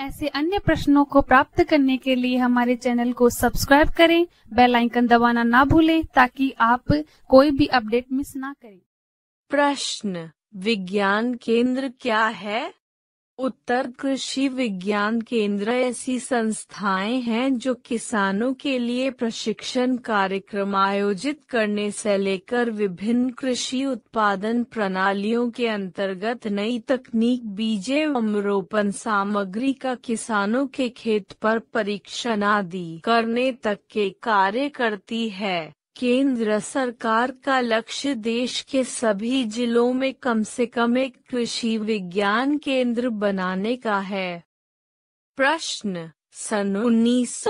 ऐसे अन्य प्रश्नों को प्राप्त करने के लिए हमारे चैनल को सब्सक्राइब करें बेल आइकन दबाना ना भूलें ताकि आप कोई भी अपडेट मिस ना करें प्रश्न विज्ञान केंद्र क्या है उत्तर कृषि विज्ञान केंद्र ऐसी संस्थाएं हैं जो किसानों के लिए प्रशिक्षण कार्यक्रम आयोजित करने से लेकर विभिन्न कृषि उत्पादन प्रणालियों के अंतर्गत नई तकनीक बीज एवं रोपण सामग्री का किसानों के खेत पर परीक्षण आदि करने तक के कार्य करती है केंद्र सरकार का लक्ष्य देश के सभी जिलों में कम से कम एक कृषि विज्ञान केंद्र बनाने का है प्रश्न सन उन्नीस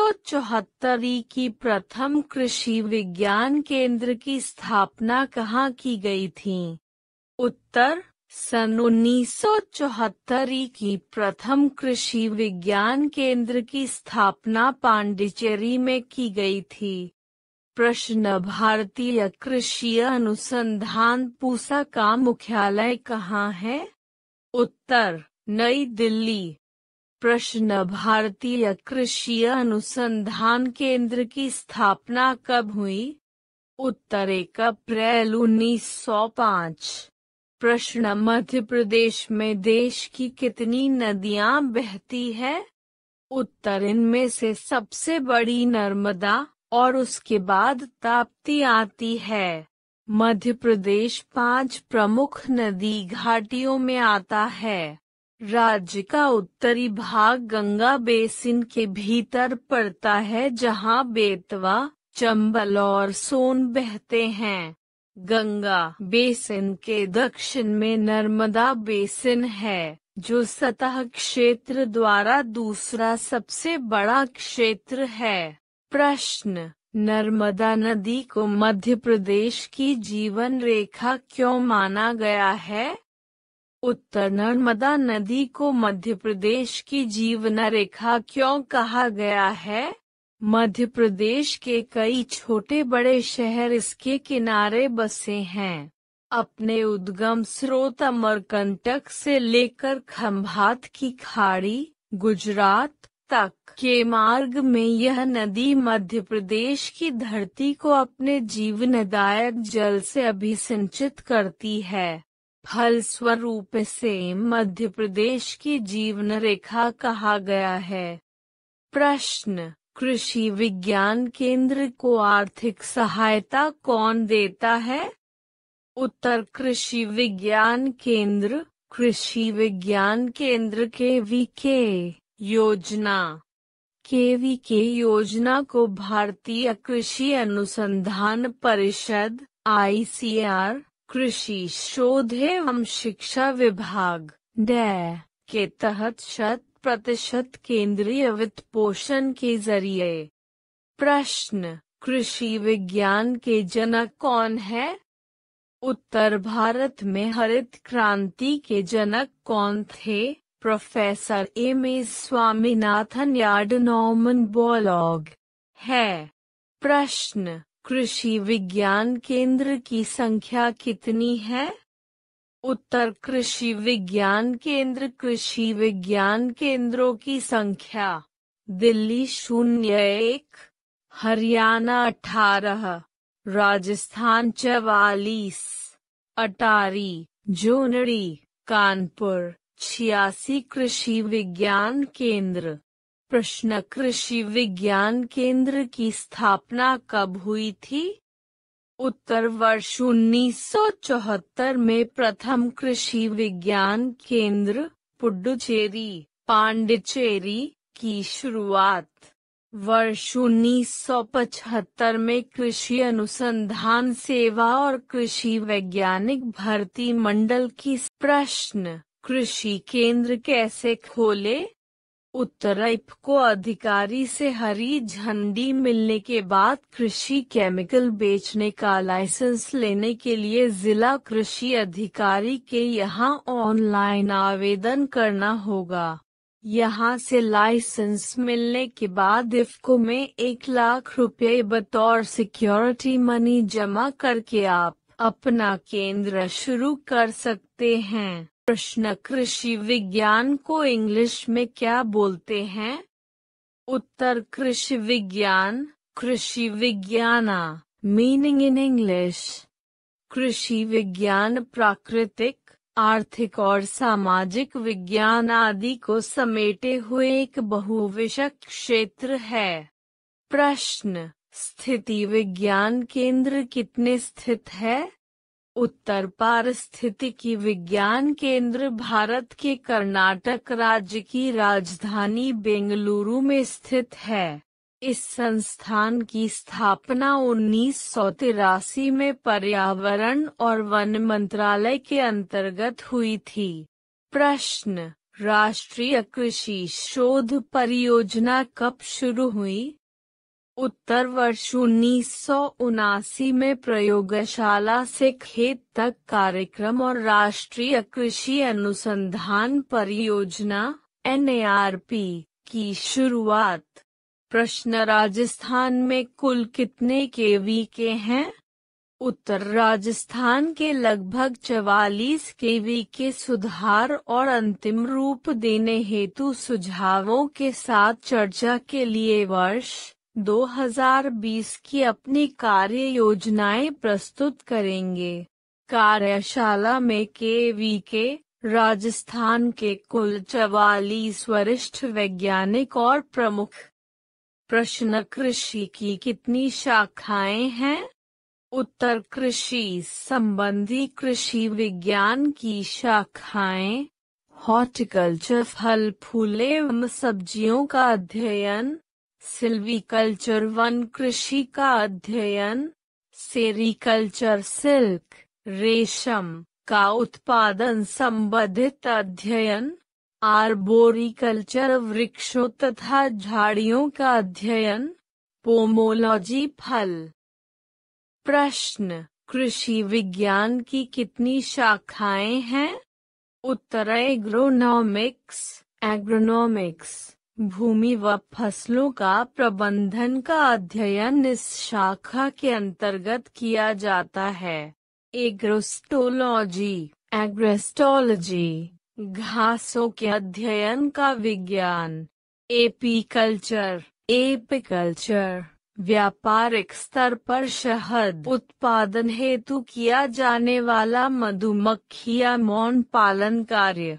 की प्रथम कृषि विज्ञान केंद्र की स्थापना कहाँ की गई थी उत्तर सन उन्नीस की प्रथम कृषि विज्ञान केंद्र की स्थापना पांडिचेरी में की गई थी प्रश्न भारतीय कृषि अनुसंधान पूसा का मुख्यालय कहाँ है उत्तर नई दिल्ली प्रश्न भारतीय कृषि अनुसंधान केंद्र की स्थापना कब हुई उत्तर एक अप्रैल 1905 प्रश्न मध्य प्रदेश में देश की कितनी नदियाँ बहती है उत्तर इनमें से सबसे बड़ी नर्मदा और उसके बाद ताप्ती आती है मध्य प्रदेश पांच प्रमुख नदी घाटियों में आता है राज्य का उत्तरी भाग गंगा बेसिन के भीतर पड़ता है जहां बेतवा चंबल और सोन बहते हैं गंगा बेसिन के दक्षिण में नर्मदा बेसिन है जो सतह क्षेत्र द्वारा दूसरा सबसे बड़ा क्षेत्र है प्रश्न नर्मदा नदी को मध्य प्रदेश की जीवन रेखा क्यों माना गया है उत्तर नर्मदा नदी को मध्य प्रदेश की जीवन रेखा क्यों कहा गया है मध्य प्रदेश के कई छोटे बड़े शहर इसके किनारे बसे हैं अपने उद्गम स्रोत अमरकंटक से लेकर खंभात की खाड़ी गुजरात तक के मार्ग में यह नदी मध्य प्रदेश की धरती को अपने जीवनदायक जल से अभिसिंचित करती है फलस्वरूप इसे मध्य प्रदेश की जीवन रेखा कहा गया है प्रश्न कृषि विज्ञान केंद्र को आर्थिक सहायता कौन देता है उत्तर कृषि विज्ञान केंद्र कृषि विज्ञान केंद्र के वी के योजना केवी के योजना को भारतीय कृषि अनुसंधान परिषद आईसीआर कृषि शोध एवं शिक्षा विभाग डे के तहत शत प्रतिशत केंद्रीय वित्त पोषण के जरिए प्रश्न कृषि विज्ञान के जनक कौन है उत्तर भारत में हरित क्रांति के जनक कौन थे प्रोफेसर एम ए स्वामीनाथन यार्ड नॉमन बोलॉग है प्रश्न कृषि विज्ञान केंद्र की संख्या कितनी है उत्तर कृषि विज्ञान केंद्र कृषि विज्ञान केंद्रों की संख्या दिल्ली शून्य एक हरियाणा अठारह राजस्थान चवालीस अटारी जोनड़ी कानपुर छियासी कृषि विज्ञान केंद्र प्रश्न कृषि विज्ञान केंद्र की स्थापना कब हुई थी उत्तर वर्ष 1974 में प्रथम कृषि विज्ञान केंद्र पुडुचेरी पांडिचेरी की शुरुआत वर्ष 1975 में कृषि अनुसंधान सेवा और कृषि वैज्ञानिक भर्ती मंडल की प्रश्न कृषि केंद्र कैसे खोले उत्तर को अधिकारी से हरी झंडी मिलने के बाद कृषि केमिकल बेचने का लाइसेंस लेने के लिए जिला कृषि अधिकारी के यहां ऑनलाइन आवेदन करना होगा यहां से लाइसेंस मिलने के बाद इफ्को में एक लाख रुपए बतौर सिक्योरिटी मनी जमा करके आप अपना केंद्र शुरू कर सकते हैं प्रश्न कृषि विज्ञान को इंग्लिश में क्या बोलते हैं उत्तर कृषि विज्ञान कृषि विज्ञाना मीनिंग इन इंग्लिश कृषि विज्ञान प्राकृतिक आर्थिक और सामाजिक विज्ञान आदि को समेटे हुए एक बहुविषक क्षेत्र है प्रश्न स्थिति विज्ञान केंद्र कितने स्थित है उत्तर पारिस्थितिकी विज्ञान केंद्र भारत के कर्नाटक राज्य की राजधानी बेंगलुरु में स्थित है इस संस्थान की स्थापना उन्नीस में पर्यावरण और वन मंत्रालय के अंतर्गत हुई थी प्रश्न राष्ट्रीय कृषि शोध परियोजना कब शुरू हुई उत्तर वर्ष उन्नीस में प्रयोगशाला से खेत तक कार्यक्रम और राष्ट्रीय कृषि अनुसंधान परियोजना एन की शुरुआत प्रश्न राजस्थान में कुल कितने के वी के हैं उत्तर राजस्थान के लगभग 44 केवी के सुधार और अंतिम रूप देने हेतु सुझावों के साथ चर्चा के लिए वर्ष 2020 की अपनी कार्य योजनाएं प्रस्तुत करेंगे कार्यशाला में के वी के राजस्थान के कुल चवालीस वरिष्ठ वैज्ञानिक और प्रमुख प्रश्न कृषि की कितनी शाखाएं हैं उत्तर कृषि संबंधी कृषि विज्ञान की शाखाएं हॉर्टिकल्चर फल फूल एवं सब्जियों का अध्ययन सिल्वीकल्चर वन कृषि का अध्ययन सेरिकल्चर सिल्क रेशम का उत्पादन संबंधित अध्ययन आर्बोरिकल्चर वृक्षों तथा झाड़ियों का अध्ययन पोमोलॉजी फल प्रश्न कृषि विज्ञान की कितनी शाखाएं हैं उत्तर एग्रोनॉमिक्स एग्रोनॉमिक्स भूमि व फसलों का प्रबंधन का अध्ययन इस शाखा के अंतर्गत किया जाता है एग्रोस्टोलॉजी एग्रेस्टोलॉजी घासों के अध्ययन का विज्ञान एपीकल्चर एपिकल्चर व्यापारिक स्तर पर शहद उत्पादन हेतु किया जाने वाला मधुमक्खिया मौन पालन कार्य